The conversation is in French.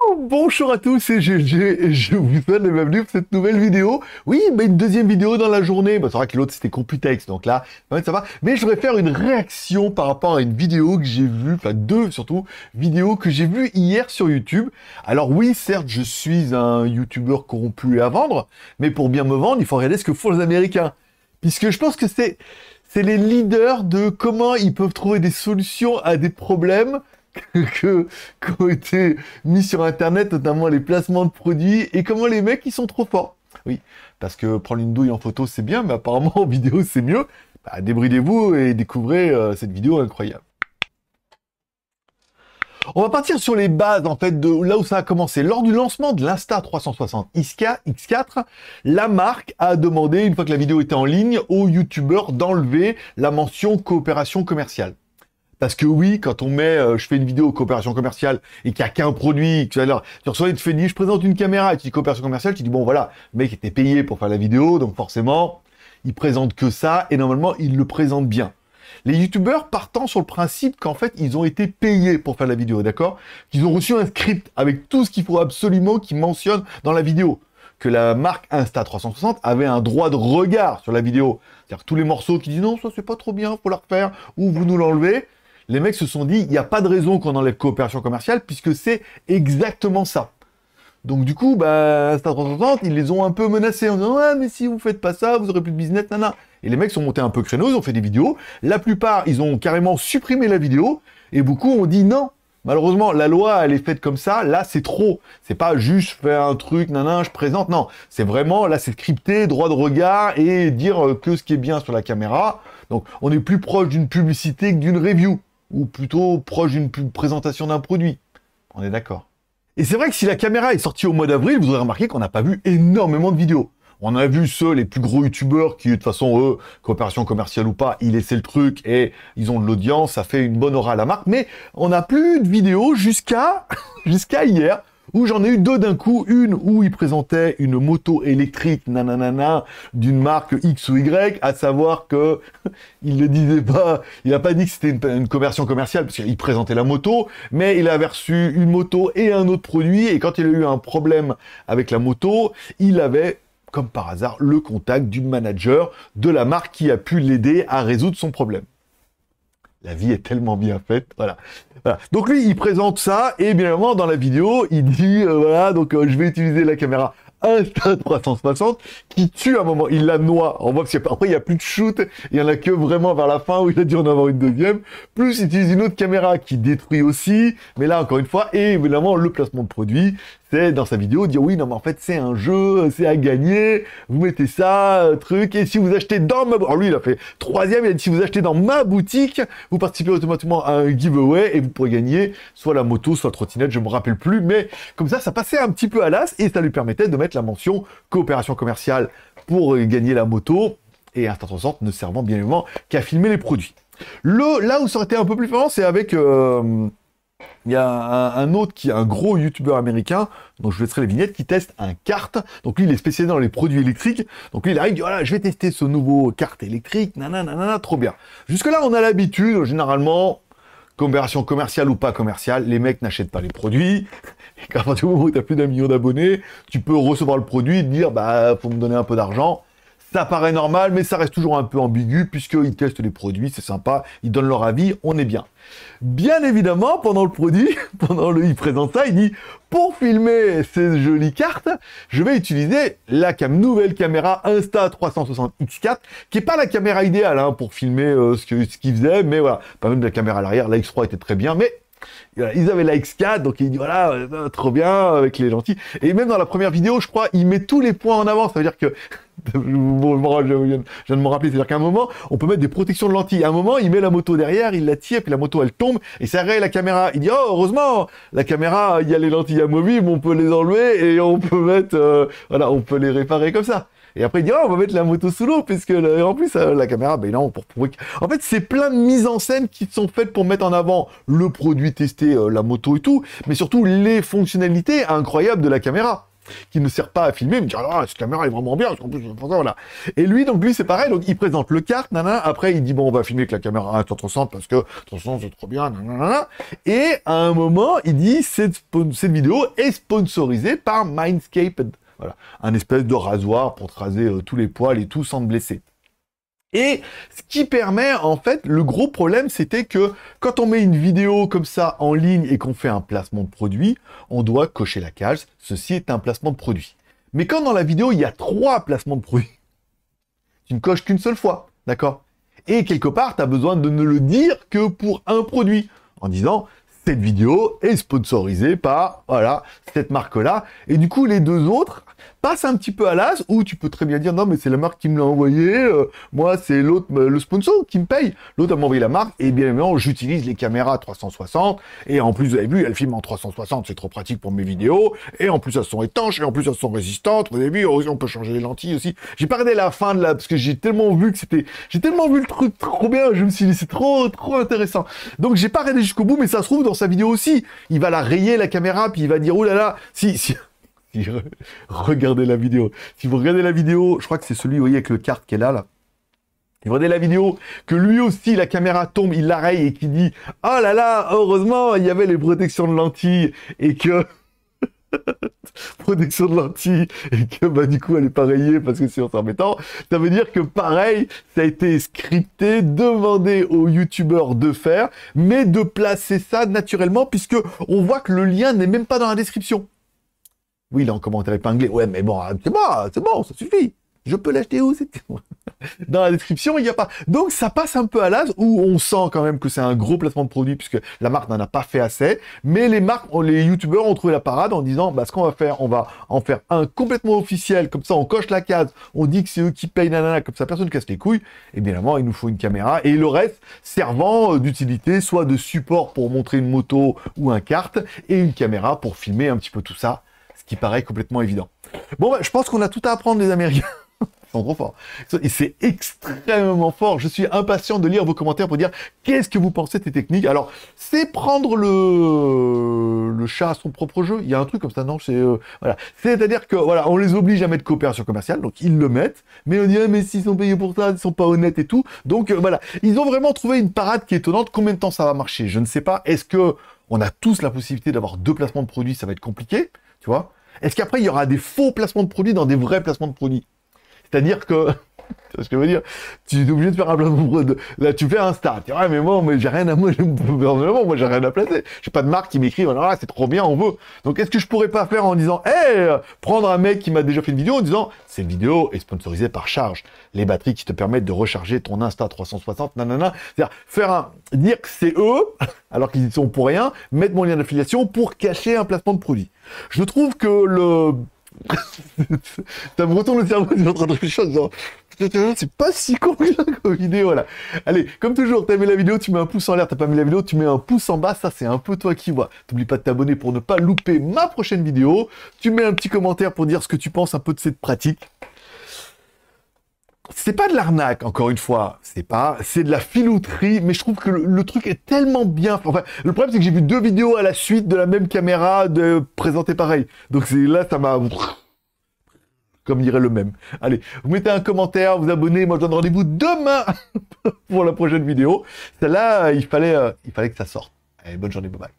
Oh, bonjour à tous, c'est et je vous souhaite la bienvenue pour cette nouvelle vidéo. Oui, mais une deuxième vidéo dans la journée. Bah, c'est vrai que l'autre c'était Computex, donc là, ça va. Mais je voudrais faire une réaction par rapport à une vidéo que j'ai vue, enfin deux surtout, vidéos que j'ai vues hier sur YouTube. Alors oui, certes, je suis un YouTuber corrompu à vendre, mais pour bien me vendre, il faut regarder ce que font les Américains. Puisque je pense que c'est, c'est les leaders de comment ils peuvent trouver des solutions à des problèmes que, ont été mis sur Internet, notamment les placements de produits, et comment les mecs, ils sont trop forts. Oui, parce que prendre une douille en photo, c'est bien, mais apparemment en vidéo, c'est mieux. Bah, débridez-vous et découvrez euh, cette vidéo incroyable. On va partir sur les bases, en fait, de là où ça a commencé. Lors du lancement de l'Insta360 X4, la marque a demandé, une fois que la vidéo était en ligne, aux youtubeurs d'enlever la mention coopération commerciale. Parce que oui, quand on met, euh, je fais une vidéo coopération commerciale et qu'il n'y a qu'un produit, vas alors, tu reçois, une te je présente une caméra, et tu dis coopération commerciale, tu dis, bon voilà, le mec était payé pour faire la vidéo, donc forcément, il présente que ça, et normalement, il le présente bien. Les youtubeurs partant sur le principe qu'en fait, ils ont été payés pour faire la vidéo, d'accord Qu'ils ont reçu un script avec tout ce qu'il faut absolument qu'ils mentionnent dans la vidéo. Que la marque Insta360 avait un droit de regard sur la vidéo. C'est-à-dire tous les morceaux qui disent non, ça c'est pas trop bien, faut la refaire, ou vous nous l'enlevez, les mecs se sont dit, il n'y a pas de raison qu'on enlève coopération commerciale, puisque c'est exactement ça. Donc du coup, bah, ils les ont un peu menacés en disant mais si vous faites pas ça, vous aurez plus de business, nana. Et les mecs sont montés un peu créneaux, ils ont fait des vidéos. La plupart, ils ont carrément supprimé la vidéo. Et beaucoup ont dit non. Malheureusement, la loi, elle est faite comme ça. Là, c'est trop. C'est pas juste faire un truc, nana, je présente. Non, c'est vraiment là, c'est scripté, droit de regard et dire euh, que ce qui est bien sur la caméra. Donc, on est plus proche d'une publicité que d'une review ou plutôt proche d'une présentation d'un produit. On est d'accord. Et c'est vrai que si la caméra est sortie au mois d'avril, vous aurez remarqué qu'on n'a pas vu énormément de vidéos. On a vu ceux, les plus gros youtubeurs qui, de toute façon, eux, coopération commerciale ou pas, ils laissaient le truc et ils ont de l'audience, ça fait une bonne aura à la marque, mais on n'a plus de vidéos jusqu'à, jusqu'à hier où j'en ai eu deux d'un coup, une où il présentait une moto électrique nananana d'une marque X ou Y, à savoir que il ne disait pas, il n'a pas dit que c'était une, une, conversion commerciale parce qu'il présentait la moto, mais il avait reçu une moto et un autre produit et quand il a eu un problème avec la moto, il avait comme par hasard le contact du manager de la marque qui a pu l'aider à résoudre son problème la vie est tellement bien faite, voilà. Donc lui, il présente ça, et bien évidemment, dans la vidéo, il dit, euh, voilà, donc euh, je vais utiliser la caméra Insta360, qui tue à un moment, il la noie, on voit que c'est... il n'y a plus de shoot, il y en a que vraiment vers la fin où il a dû en avoir une deuxième, plus il utilise une autre caméra qui détruit aussi, mais là encore une fois, et évidemment le placement de produit, c'est dans sa vidéo dire oui, non, mais en fait, c'est un jeu, c'est à gagner, vous mettez ça, euh, truc, et si vous achetez dans ma boutique, lui, il a fait troisième, il si vous achetez dans ma boutique, vous participez automatiquement à un giveaway et vous pourrez gagner soit la moto, soit trottinette, je me rappelle plus, mais comme ça, ça passait un petit peu à l'as et ça lui permettait de mettre la mention coopération commerciale pour euh, gagner la moto et un certain sorte ne servant bien évidemment qu'à filmer les produits. Le, là où ça aurait été un peu plus fort, c'est avec euh, il y a un, autre qui est un gros youtubeur américain, dont je vous laisserai les vignettes, qui teste un carte. Donc lui, il est spécialisé dans les produits électriques. Donc lui, il arrive, il dit, voilà, oh je vais tester ce nouveau carte électrique, nanana, trop bien. Jusque-là, on a l'habitude, généralement, conversion commerciale ou pas commerciale, les mecs n'achètent pas les produits. Et quand où tu as plus d'un million d'abonnés, tu peux recevoir le produit et dire, bah, faut me donner un peu d'argent. Ça paraît normal, mais ça reste toujours un peu ambigu, puisqu'ils testent les produits, c'est sympa, ils donnent leur avis, on est bien. Bien évidemment, pendant le produit, pendant le, il présente ça, il dit, pour filmer ces jolies cartes, je vais utiliser la cam nouvelle caméra Insta 360 X4, qui est pas la caméra idéale hein, pour filmer euh, ce qu'il ce faisait, mais voilà, pas même la caméra à l'arrière, la X3 était très bien, mais ils avaient la X4, donc il dit voilà, euh, euh, trop bien avec les lentilles. Et même dans la première vidéo, je crois, il met tous les points en avant. Ça veut dire que je, viens de me rappeler, c'est-à-dire qu'à un moment, on peut mettre des protections de lentilles. À un moment, il met la moto derrière, il la tire, puis la moto elle tombe et ça la caméra. Il dit oh heureusement, la caméra, il y a les lentilles amovibles, on peut les enlever et on peut mettre, euh, voilà, on peut les réparer comme ça. Et après, il dit, ah, on va mettre la moto sous l'eau, puisque en plus, euh, la caméra, ben non, pour, que... » En fait, c'est plein de mises en scène qui sont faites pour mettre en avant le produit testé, euh, la moto et tout, mais surtout les fonctionnalités incroyables de la caméra qui ne sert pas à filmer, me dit « ah, cette caméra est vraiment bien, en plus, voilà. Et lui, donc lui, c'est pareil, donc il présente le carte, nanana, après il dit bon, on va filmer avec la caméra 130 hein, parce que, attention, c'est trop bien, nanana. Et à un moment, il dit cette, cette vidéo est sponsorisée par Mindscape. » Voilà. Un espèce de rasoir pour te euh, tous les poils et tout sans te blesser. Et ce qui permet, en fait, le gros problème, c'était que quand on met une vidéo comme ça en ligne et qu'on fait un placement de produit, on doit cocher la case, ceci est un placement de produit. Mais quand dans la vidéo, il y a trois placements de produits, tu ne coches qu'une seule fois, d'accord Et quelque part, tu as besoin de ne le dire que pour un produit, en disant, cette vidéo est sponsorisée par voilà cette marque-là. Et du coup, les deux autres passent un petit peu à l'as où tu peux très bien dire non mais c'est la marque qui me l'a envoyé, euh, moi c'est l'autre euh, le sponsor qui me paye. L'autre m'a envoyé la marque et bien évidemment j'utilise les caméras 360 et en plus vous avez vu elle filme en 360, c'est trop pratique pour mes vidéos et en plus elles sont étanches et en plus elles sont résistantes. Vous avez vu oh, on peut changer les lentilles aussi. J'ai pas regardé la fin de la parce que j'ai tellement vu que c'était j'ai tellement vu le truc trop bien, je me suis dit c'est trop trop intéressant. Donc j'ai pas regardé jusqu'au bout mais ça se trouve dans sa vidéo aussi. Il va la rayer, la caméra, puis il va dire, oh là là, si, si, regardez la vidéo. Si vous regardez la vidéo, je crois que c'est celui, vous voyez, avec le carte qui est là. là, vous regardez la vidéo, que lui aussi, la caméra tombe, il la raye et qui dit, oh là là, heureusement, il y avait les protections de lentilles et que protection de lentilles et que bah du coup elle est rayée parce que c'est embêtant. ça veut dire que pareil, ça a été scripté, demandé aux youtubeurs de faire, mais de placer ça naturellement puisque on voit que le lien n'est même pas dans la description. Oui, là en commentaire épinglé, ouais mais bon, ah, c'est bon, c'est bon, ça suffit. Je peux l'acheter où c'est dans la description, il n'y a pas. Donc ça passe un peu à l'as où on sent quand même que c'est un gros placement de produit puisque la marque n'en a pas fait assez. Mais les marques, les youtubeurs ont trouvé la parade en disant, bah, ce qu'on va faire, on va en faire un complètement officiel, comme ça on coche la case, on dit que c'est eux qui payent, nanana, comme ça personne ne casse les couilles. Et bien évidemment, il nous faut une caméra et le reste servant euh, d'utilité, soit de support pour montrer une moto ou un carte, et une caméra pour filmer un petit peu tout ça, ce qui paraît complètement évident. Bon, bah, je pense qu'on a tout à apprendre les Américains. Ils sont trop forts. C'est extrêmement fort. Je suis impatient de lire vos commentaires pour dire qu'est-ce que vous pensez de ces techniques. Alors, c'est prendre le... le chat à son propre jeu. Il y a un truc comme ça, non C'est euh, voilà. C'est-à-dire que voilà, on les oblige à mettre coopération commerciale, donc ils le mettent. Mais on dit ah, mais s'ils sont payés pour ça, ils sont pas honnêtes et tout. Donc euh, voilà, ils ont vraiment trouvé une parade qui est étonnante. Combien de temps ça va marcher Je ne sais pas. Est-ce que on a tous la possibilité d'avoir deux placements de produits Ça va être compliqué, tu vois. Est-ce qu'après, il y aura des faux placements de produits dans des vrais placements de produits c'est-à-dire que tu ce que je veux dire Tu es obligé de faire un plan de... Là, tu fais un star. Tu dis, ouais, mais moi, mais j'ai rien à... Moi, moi j'ai rien à placer. J'ai pas de marque qui m'écrit, voilà, c'est trop bien, on veut. Donc, est-ce que je pourrais pas faire en disant, hé, euh, prendre un mec qui m'a déjà fait une vidéo en disant, cette vidéo est sponsorisée par Charge. Les batteries qui te permettent de recharger ton Insta 360, nanana. C'est-à-dire, faire un... Dire que c'est eux, alors qu'ils y sont pour rien, mettre mon lien d'affiliation pour cacher un placement de produit. Je trouve que le ça me retourne le cerveau, tu en train de c'est pas si con que vidéo là. Allez, comme toujours, t'as aimé la vidéo, tu mets un pouce en l'air, t'as pas aimé la vidéo, tu mets un pouce en bas, ça c'est un peu toi qui vois. t'oublie pas de t'abonner pour ne pas louper ma prochaine vidéo. Tu mets un petit commentaire pour dire ce que tu penses un peu de cette pratique c'est pas de l'arnaque, encore une fois. C'est pas, c'est de la filouterie, mais je trouve que le, truc est tellement bien. Enfin, le problème, c'est que j'ai vu deux vidéos à la suite de la même caméra de présenter pareil. Donc c'est là, ça m'a. Comme dirait le même. Allez, vous mettez un commentaire, vous abonnez. Moi, je donne rendez-vous demain pour la prochaine vidéo. Celle-là, il fallait, euh, il fallait que ça sorte. Allez, bonne journée, bye bye.